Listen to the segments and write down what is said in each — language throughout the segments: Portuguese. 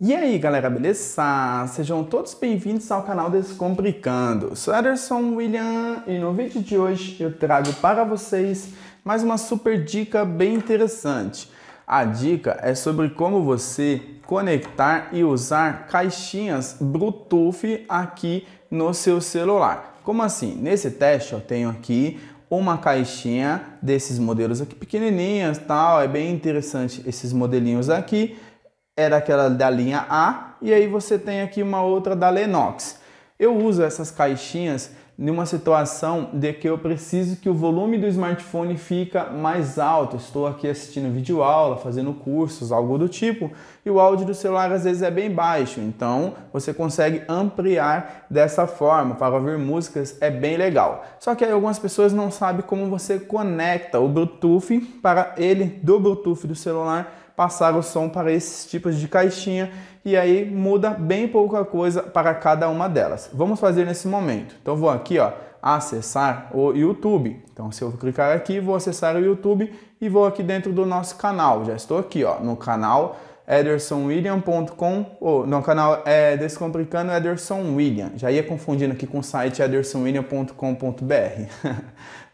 E aí galera, beleza? Sejam todos bem-vindos ao canal Descomplicando. Sou Ederson William e no vídeo de hoje eu trago para vocês mais uma super dica bem interessante. A dica é sobre como você conectar e usar caixinhas Bluetooth aqui no seu celular. Como assim? Nesse teste eu tenho aqui uma caixinha desses modelos aqui pequenininhas, tal, é bem interessante esses modelinhos aqui era aquela da linha A, e aí você tem aqui uma outra da Lenox. Eu uso essas caixinhas numa situação de que eu preciso que o volume do smartphone fica mais alto. Estou aqui assistindo vídeo aula, fazendo cursos, algo do tipo, e o áudio do celular às vezes é bem baixo. Então, você consegue ampliar dessa forma. Para ouvir músicas é bem legal. Só que aí algumas pessoas não sabem como você conecta o Bluetooth para ele do Bluetooth do celular passar o som para esses tipos de caixinha e aí muda bem pouca coisa para cada uma delas. Vamos fazer nesse momento. Então vou aqui, ó, acessar o YouTube. Então se eu clicar aqui, vou acessar o YouTube e vou aqui dentro do nosso canal. Já estou aqui, ó, no canal edersonwilliam.com ou no canal é Descomplicando Ederson William. Já ia confundindo aqui com o site edersonwilliam.com.br.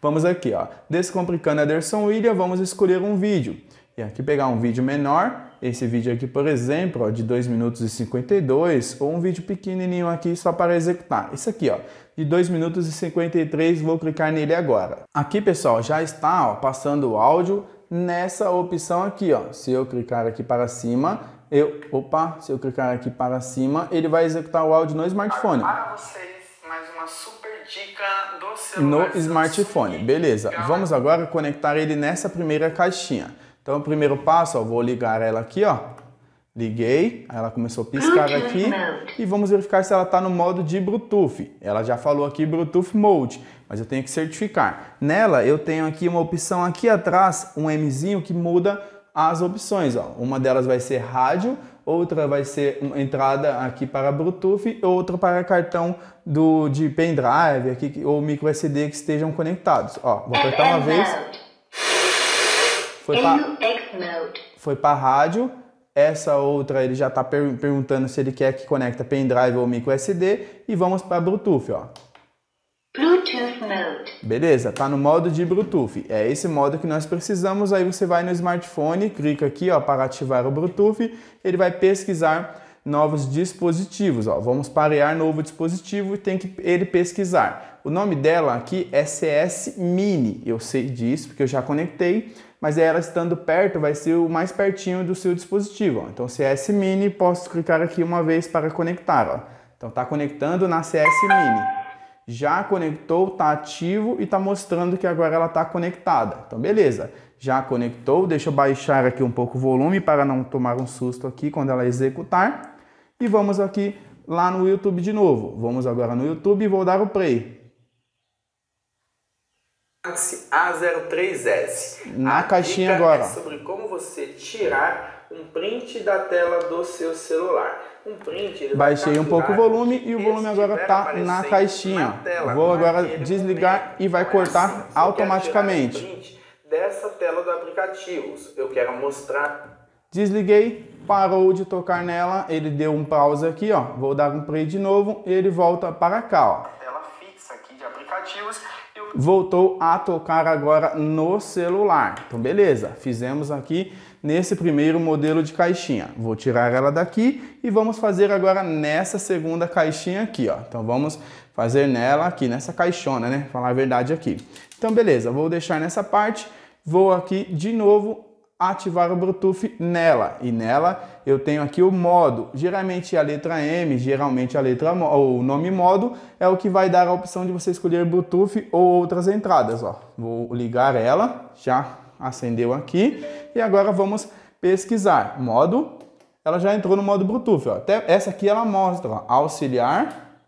vamos aqui, ó, Descomplicando Ederson William, vamos escolher um vídeo. E aqui pegar um vídeo menor, esse vídeo aqui, por exemplo, ó, de 2 minutos e 52, ou um vídeo pequenininho aqui só para executar. Isso aqui, ó, de 2 minutos e 53, vou clicar nele agora. Aqui, pessoal, já está ó, passando o áudio nessa opção aqui, ó. Se eu clicar aqui para cima, eu, opa, se eu clicar aqui para cima, ele vai executar o áudio no smartphone. Para vocês, mais uma super dica do celular. No smartphone, beleza. Vamos agora conectar ele nessa primeira caixinha. Então, o primeiro passo, ó, vou ligar ela aqui, ó. Liguei, ela começou a piscar aqui e vamos verificar se ela está no modo de Bluetooth. Ela já falou aqui Bluetooth Mode, mas eu tenho que certificar. Nela eu tenho aqui uma opção aqui atrás, um Mzinho que muda as opções. Ó. Uma delas vai ser rádio, outra vai ser entrada aqui para Bluetooth, outra para cartão do, de pendrive aqui, ou micro SD que estejam conectados. Ó, vou apertar uma vez foi para foi para rádio. Essa outra ele já está per perguntando se ele quer que conecta pendrive ou micro SD. E vamos para Bluetooth, ó. Bluetooth mode. Beleza, tá no modo de Bluetooth. É esse modo que nós precisamos. Aí você vai no smartphone, clica aqui, ó, para ativar o Bluetooth. Ele vai pesquisar novos dispositivos, ó. Vamos parear novo dispositivo e tem que ele pesquisar. O nome dela aqui é CS Mini. Eu sei disso porque eu já conectei mas ela estando perto vai ser o mais pertinho do seu dispositivo. Ó. Então CS Mini, posso clicar aqui uma vez para conectar. Ó. Então está conectando na CS Mini. Já conectou, está ativo e está mostrando que agora ela está conectada. Então beleza, já conectou, deixa eu baixar aqui um pouco o volume para não tomar um susto aqui quando ela executar. E vamos aqui lá no YouTube de novo. Vamos agora no YouTube e vou dar o play. A03s. Na a caixinha agora. É sobre como você tirar um print da tela do seu celular. Um print. Baixei um pouco o volume e o volume agora está na caixinha. Na tela, Vou é agora desligar e vai assim, cortar assim, automaticamente. Print dessa tela do aplicativo. Eu quero mostrar. Desliguei, parou de tocar nela, ele deu um pause aqui, ó. Vou dar um play de novo, e ele volta para cá, ó voltou a tocar agora no celular. Então beleza, fizemos aqui nesse primeiro modelo de caixinha. Vou tirar ela daqui e vamos fazer agora nessa segunda caixinha aqui, ó. Então vamos fazer nela aqui, nessa caixona, né? Falar a verdade aqui. Então beleza, vou deixar nessa parte, vou aqui de novo ativar o Bluetooth nela. E nela eu tenho aqui o modo. Geralmente a letra M, geralmente a letra o nome modo é o que vai dar a opção de você escolher Bluetooth ou outras entradas, ó. Vou ligar ela, já acendeu aqui e agora vamos pesquisar. Modo, ela já entrou no modo Bluetooth, ó. Até essa aqui ela mostra, ó, auxiliar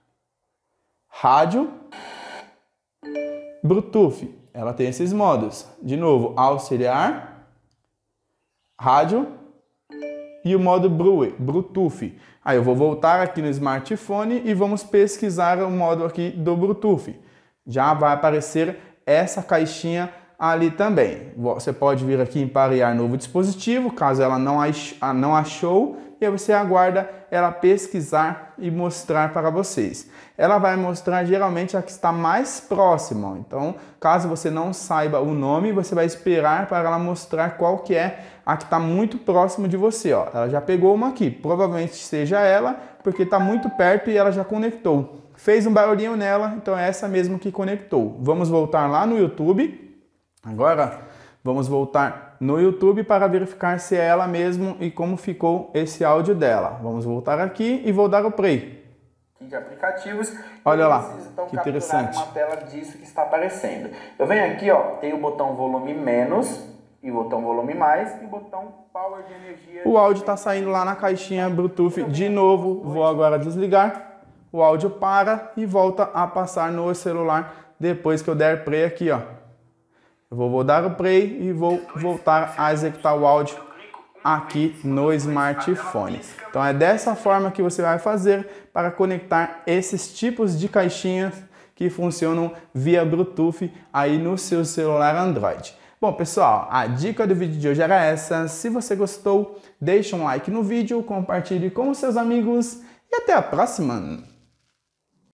rádio Bluetooth. Ela tem esses modos. De novo, auxiliar rádio e o modo Bluetooth. Aí eu vou voltar aqui no smartphone e vamos pesquisar o modo aqui do Bluetooth. Já vai aparecer essa caixinha ali também. Você pode vir aqui em parear novo dispositivo, caso ela não, não achou, e você aguarda ela pesquisar e mostrar para vocês. Ela vai mostrar geralmente a que está mais próxima. Então, caso você não saiba o nome, você vai esperar para ela mostrar qual que é a que está muito próximo de você. Ó. Ela já pegou uma aqui, provavelmente seja ela, porque está muito perto e ela já conectou. Fez um barulhinho nela, então é essa mesmo que conectou. Vamos voltar lá no YouTube. Agora, vamos voltar no YouTube para verificar se é ela mesmo e como ficou esse áudio dela. Vamos voltar aqui e vou dar o play. De aplicativos. Olha lá, que interessante. Uma tela disso que está aparecendo. Eu venho aqui, ó, tem o botão volume menos e o botão volume mais e o botão power de energia. O áudio está saindo lá na caixinha Bluetooth de novo. Vou agora desligar. O áudio para e volta a passar no celular depois que eu der play aqui, ó. Eu vou, vou dar o play e vou voltar a executar o áudio aqui no smartphone. Então é dessa forma que você vai fazer para conectar esses tipos de caixinhas que funcionam via Bluetooth aí no seu celular Android. Bom pessoal, a dica do vídeo de hoje era essa. Se você gostou, deixe um like no vídeo, compartilhe com seus amigos e até a próxima!